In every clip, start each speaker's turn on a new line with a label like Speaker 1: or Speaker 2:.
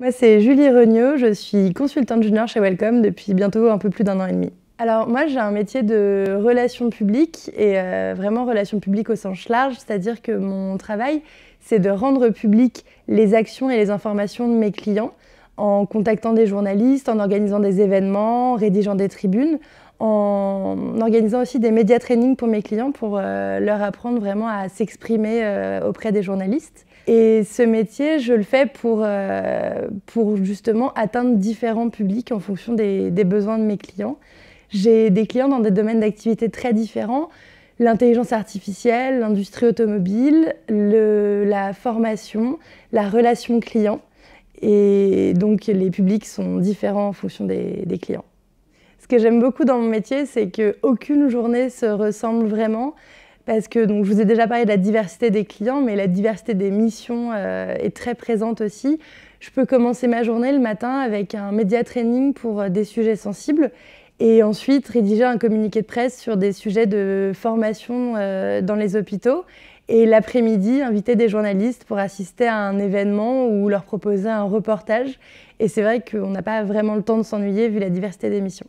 Speaker 1: Moi, c'est Julie Regnault, je suis consultante junior chez Welcome depuis bientôt un peu plus d'un an et demi. Alors moi, j'ai un métier de relations publiques et euh, vraiment relations publiques au sens large, c'est-à-dire que mon travail, c'est de rendre publiques les actions et les informations de mes clients en contactant des journalistes, en organisant des événements, en rédigeant des tribunes, en organisant aussi des médias training pour mes clients pour euh, leur apprendre vraiment à s'exprimer euh, auprès des journalistes. Et ce métier, je le fais pour, euh, pour justement atteindre différents publics en fonction des, besoins de mes clients. J'ai des clients dans des domaines d'activité très différents, l'intelligence artificielle, l'industrie automobile, la formation, la relation client. Et donc les publics sont différents en fonction des clients. Ce que j'aime beaucoup dans mon métier, c'est qu'aucune journée se ressemble vraiment. Parce que donc, je vous ai déjà parlé de la diversité des clients, mais la diversité des missions euh, est très présente aussi. Je peux commencer ma journée le matin avec un média training pour euh, des sujets sensibles et ensuite rédiger un communiqué de presse sur des sujets de formation euh, dans les hôpitaux. Et l'après-midi, inviter des journalistes pour assister à un événement ou leur proposer un reportage. Et c'est vrai qu'on n'a pas vraiment le temps de s'ennuyer vu la diversité des missions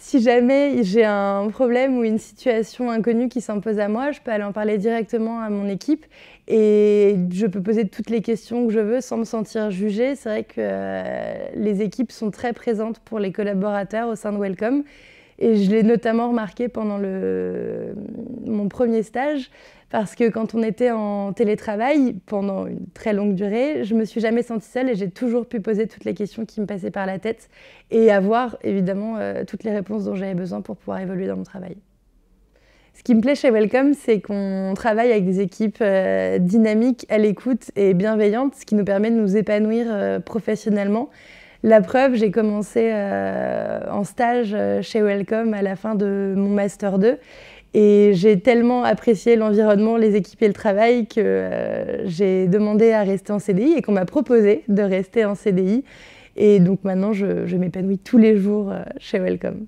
Speaker 1: si jamais j'ai un problème ou une situation inconnue qui s'impose à moi, je peux aller en parler directement à mon équipe et je peux poser toutes les questions que je veux sans me sentir jugée. C'est vrai que euh, les équipes sont très présentes pour les collaborateurs au sein de Welcome et je l'ai notamment remarqué pendant le, mon premier stage parce que quand on était en télétravail pendant une très longue durée, je me suis jamais sentie seule et j'ai toujours pu poser toutes les questions qui me passaient par la tête et avoir évidemment euh, toutes les réponses dont j'avais besoin pour pouvoir évoluer dans mon travail. Ce qui me plaît chez Welcome, c'est qu'on travaille avec des équipes euh, dynamiques, à l'écoute et bienveillantes, ce qui nous permet de nous épanouir euh, professionnellement. La preuve, j'ai commencé en stage chez Welcome à la fin de mon Master 2 et j'ai tellement apprécié l'environnement, les équipes et le travail que euh, j'ai demandé à rester en CDI et qu'on m'a proposé de rester en CDI. Et donc maintenant, je, je m'épanouis tous les jours euh, chez Welcome.